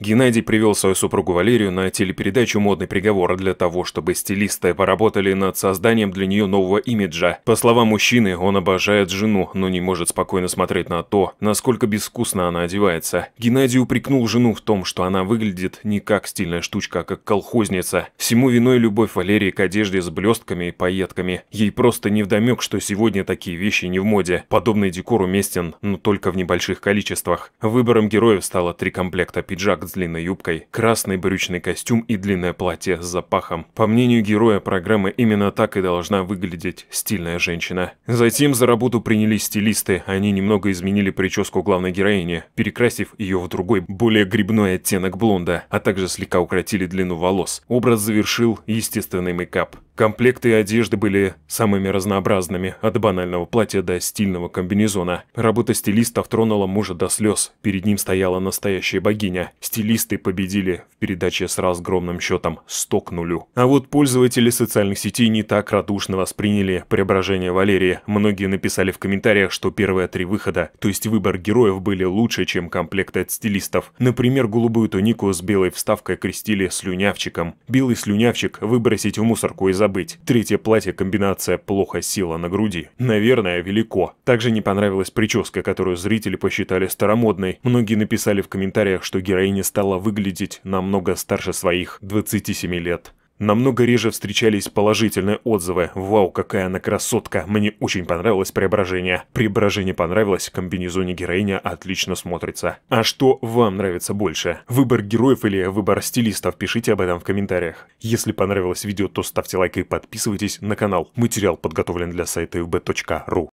Геннадий привел свою супругу Валерию на телепередачу «Модный приговор» для того, чтобы стилисты поработали над созданием для нее нового имиджа. По словам мужчины, он обожает жену, но не может спокойно смотреть на то, насколько безвкусно она одевается. Геннадий упрекнул жену в том, что она выглядит не как стильная штучка, а как колхозница. Всему виной любовь Валерии к одежде с блестками и пайетками. Ей просто невдомек, что сегодня такие вещи не в моде. Подобный декор уместен, но только в небольших количествах. Выбором героев стало три комплекта пиджак с длинной юбкой, красный брючный костюм и длинное платье с запахом. По мнению героя программы, именно так и должна выглядеть стильная женщина. Затем за работу принялись стилисты, они немного изменили прическу главной героини, перекрасив ее в другой, более грибной оттенок блонда, а также слегка укоротили длину волос. Образ завершил естественный мейкап. Комплекты одежды были самыми разнообразными, от банального платья до стильного комбинезона. Работа стилистов тронула мужа до слез. Перед ним стояла настоящая богиня. Стилисты победили в передаче с разгромным счетом 100 к нулю. А вот пользователи социальных сетей не так радушно восприняли преображение Валерии. Многие написали в комментариях, что первые три выхода, то есть выбор героев, были лучше, чем комплекты от стилистов. Например, голубую тунику с белой вставкой крестили слюнявчиком. Белый слюнявчик выбросить в мусорку из-за забыть. Третье платье комбинация плохо сила на груди. Наверное, велико. Также не понравилась прическа, которую зрители посчитали старомодной. Многие написали в комментариях, что героиня стала выглядеть намного старше своих 27 лет. Намного реже встречались положительные отзывы. «Вау, какая она красотка! Мне очень понравилось преображение!» Преображение понравилось, комбинезоне героиня отлично смотрится. А что вам нравится больше? Выбор героев или выбор стилистов? Пишите об этом в комментариях. Если понравилось видео, то ставьте лайк и подписывайтесь на канал. Материал подготовлен для сайта ub.ru.